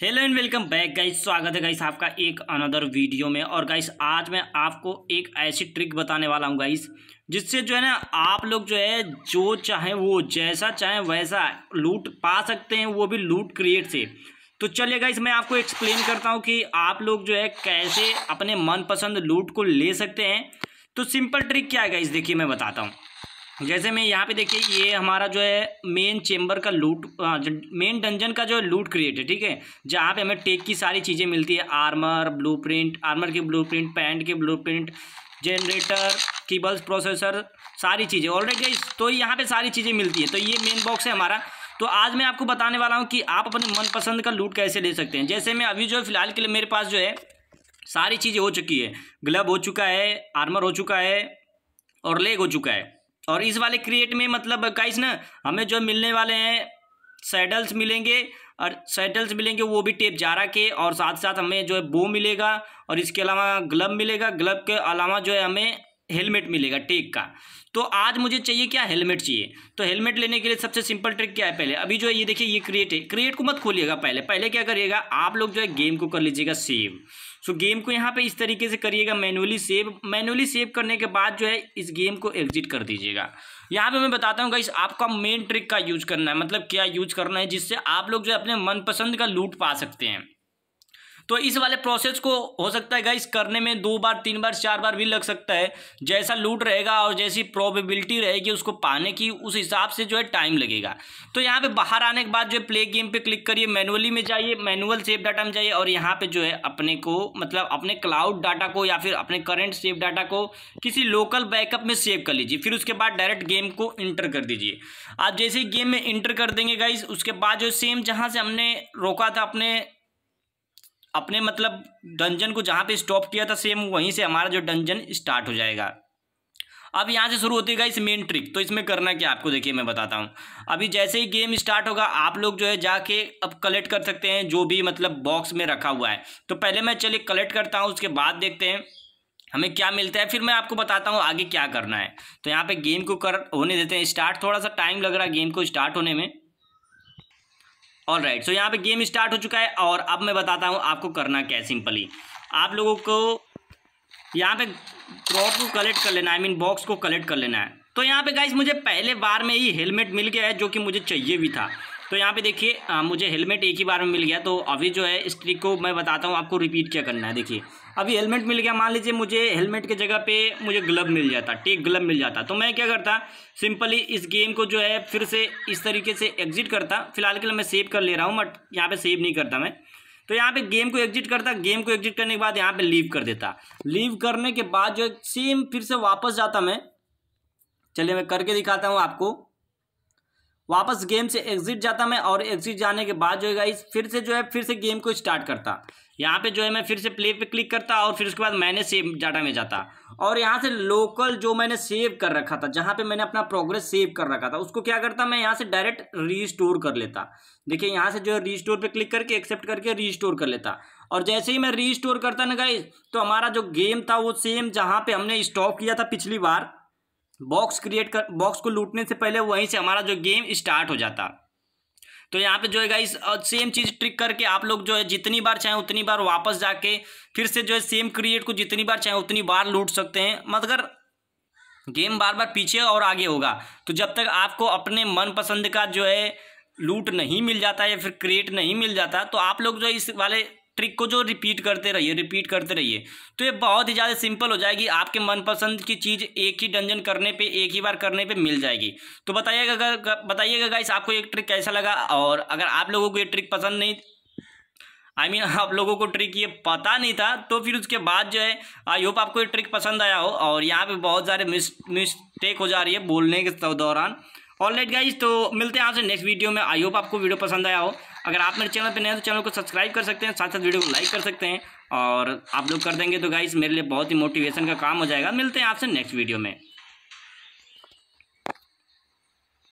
hello and welcome back guys स्वागत है guys आपका एक अनदर वीडियो में और गाइस आज मैं आपको एक ऐसी ट्रिक बताने वाला हूं गाइस जिससे जो है ना आप लोग जो है जो चाहे वो जैसा चाहे वैसा लूट पा सकते हैं वो भी लूट क्रिएट से तो चलिए गाइस मैं आपको एक्सप्लेन करता हूं कि आप लोग जो है कैसे अपने मनपसंद लूट को ले सकते हैं तो सिंपल ट्रिक क्या है गाइस देखिए मैं बताता हूँ जैसे मैं यहाँ पे देखिए ये हमारा जो है मेन चेम्बर का लूट मेन डंजन का जो है लूट क्रिएट है ठीक है जहाँ पे हमें टेक की सारी चीज़ें मिलती है आर्मर ब्लूप्रिंट आर्मर की ब्लूप्रिंट पैंट की ब्लूप्रिंट जनरेटर कीबल्स प्रोसेसर सारी चीज़ें ऑलरेडी तो यहाँ पे सारी चीज़ें मिलती है तो ये मेन बॉक्स है हमारा तो आज मैं आपको बताने वाला हूँ कि आप अपने मनपसंद का लूट कैसे ले सकते हैं जैसे मैं अभी जो है फिलहाल के लिए मेरे पास जो है सारी चीज़ें हो चुकी है ग्लब हो चुका है आर्मर हो चुका है और लेग हो चुका है और इस वाले क्रिएट में मतलब गाइस ना हमें जो मिलने वाले हैं सैडल्स मिलेंगे और सैडल्स मिलेंगे वो भी टेप जारा के और साथ साथ हमें जो है बो मिलेगा और इसके अलावा ग्लब मिलेगा ग्लब के अलावा जो है हमें हेलमेट मिलेगा टेक का तो आज मुझे चाहिए क्या हेलमेट चाहिए तो हेलमेट लेने के लिए सबसे सिंपल ट्रिक क्या है पहले अभी जो है ये देखिए ये क्रिएट है क्रिएट को मत खोलिएगा पहले पहले क्या करिएगा आप लोग जो है गेम को कर लीजिएगा सेव सो गेम को यहाँ पे इस तरीके से करिएगा मैनुअली सेव मैनुअली सेव करने के बाद जो है इस गेम को एग्जिट कर दीजिएगा यहाँ पे मैं बताता हूँ गाइस आपका मेन ट्रिक का यूज करना है मतलब क्या यूज करना है जिससे आप लोग जो है अपने मनपसंद का लूट पा सकते हैं तो इस वाले प्रोसेस को हो सकता है गाइस करने में दो बार तीन बार चार बार भी लग सकता है जैसा लूट रहेगा और जैसी प्रोबेबिलिटी रहेगी उसको पाने की उस हिसाब से जो है टाइम लगेगा तो यहाँ पे बाहर आने के बाद जो है प्ले गेम पे क्लिक करिए मैनुअली में जाइए मैनुअल सेव डाटा में जाइए और यहाँ पे जो है अपने को मतलब अपने क्लाउड डाटा को या फिर अपने करेंट सेफ डाटा को किसी लोकल बैकअप में सेव कर लीजिए फिर उसके बाद डायरेक्ट गेम को इंटर कर दीजिए आप जैसे ही गेम में इंटर कर देंगे गाइज उसके बाद जो सेम जहाँ से हमने रोका था अपने अपने मतलब डंजन को जहाँ पे स्टॉप किया था सेम वहीं से हमारा जो डंजन स्टार्ट हो जाएगा अब यहाँ से शुरू होती है इस मेन ट्रिक तो इसमें करना क्या आपको देखिए मैं बताता हूँ अभी जैसे ही गेम स्टार्ट होगा आप लोग जो है जाके अब कलेक्ट कर सकते हैं जो भी मतलब बॉक्स में रखा हुआ है तो पहले मैं चलिए कलेक्ट करता हूँ उसके बाद देखते हैं हमें क्या मिलता है फिर मैं आपको बताता हूँ आगे क्या करना है तो यहाँ पे गेम को कर होने देते हैं स्टार्ट थोड़ा सा टाइम लग रहा है गेम को स्टार्ट होने में ऑल राइट सो यहाँ पे गेम स्टार्ट हो चुका है और अब मैं बताता हूँ आपको करना क्या है सिंपली आप लोगों को यहाँ पे क्रॉप को कलेक्ट कर लेना आई मीन बॉक्स को कलेक्ट कर लेना है तो यहाँ पे गाइस मुझे पहले बार में ही हेलमेट मिल गया है जो कि मुझे चाहिए भी था तो यहाँ पे देखिए मुझे हेलमेट एक ही बार में मिल गया तो अभी जो है इस ट्रिक को मैं बताता हूँ आपको रिपीट क्या करना है देखिए अभी हेलमेट मिल गया मान लीजिए मुझे हेलमेट के जगह पे मुझे ग्लव मिल जाता टेक ग्लव मिल जाता तो मैं क्या करता सिंपली इस गेम को जो है फिर से इस तरीके से एग्जिट करता फिलहाल के लिए मैं सेव कर ले रहा हूँ बट यहाँ पर सेव नहीं करता मैं तो यहाँ पे गेम को एग्जिट करता गेम को एग्जिट करने के बाद यहाँ पे लीव कर देता लीव करने के बाद जो सेम फिर से वापस जाता मैं चलिए मैं करके दिखाता हूँ आपको वापस गेम से एग्जिट जाता मैं और एग्जिट जाने के बाद जो है गाइस फिर से जो है फिर से गेम को स्टार्ट करता यहाँ पे जो है मैं फिर से प्ले पे क्लिक करता और फिर उसके बाद मैंने सेव डाटा में जाता और यहाँ से लोकल जो मैंने सेव कर रखा था जहाँ पे मैंने अपना प्रोग्रेस सेव कर रखा था उसको क्या करता मैं यहाँ से डायरेक्ट रीस्टोर कर लेता देखिए यहाँ से जो है रीस्टोर पे क्लिक करके एक्सेप्ट करके रीस्टोर कर लेता और जैसे ही मैं रीस्टोर करता ना गाई तो हमारा जो गेम था वो सेम जहाँ पे हमने स्टॉप किया था पिछली बार बॉक्स क्रिएट कर बॉक्स को लूटने से पहले वहीं से हमारा जो गेम स्टार्ट हो जाता तो यहाँ पे जो है गाइस सेम चीज़ ट्रिक करके आप लोग जो है जितनी बार चाहें उतनी बार वापस जाके फिर से जो है सेम क्रिएट को जितनी बार चाहें उतनी बार लूट सकते हैं मगर गेम बार बार पीछे और आगे होगा तो जब तक आपको अपने मनपसंद का जो है लूट नहीं मिल जाता या फिर क्रिएट नहीं मिल जाता तो आप लोग जो इस वाले ट्रिक को जो रिपीट करते रहिए रिपीट करते रहिए तो ये बहुत ही ज़्यादा सिंपल हो जाएगी आपके मनपसंद की चीज़ एक ही डंजन करने पे एक ही बार करने पे मिल जाएगी तो बताइएगा अगर बताइएगा गाइस आपको ये ट्रिक कैसा लगा और अगर आप लोगों को ये ट्रिक पसंद नहीं आई I मीन mean, आप लोगों को ट्रिक ये पता नहीं था तो फिर उसके बाद जो है आई होप आपको ये ट्रिक पसंद आया हो और यहाँ पे बहुत सारे मिस मिस्टेक हो जा रही है बोलने के दौरान ऑल राइट गाइज तो मिलते हैं आपसे नेक्स्ट वीडियो में आई होप आपको वीडियो पसंद आया हो अगर आप मेरे चैनल पर नए हैं तो चैनल को सब्सक्राइब कर सकते हैं साथ साथ वीडियो को लाइक कर सकते हैं और आप लोग कर देंगे तो गाइस मेरे लिए बहुत ही मोटिवेशन का काम हो जाएगा मिलते हैं आपसे नेक्स्ट वीडियो में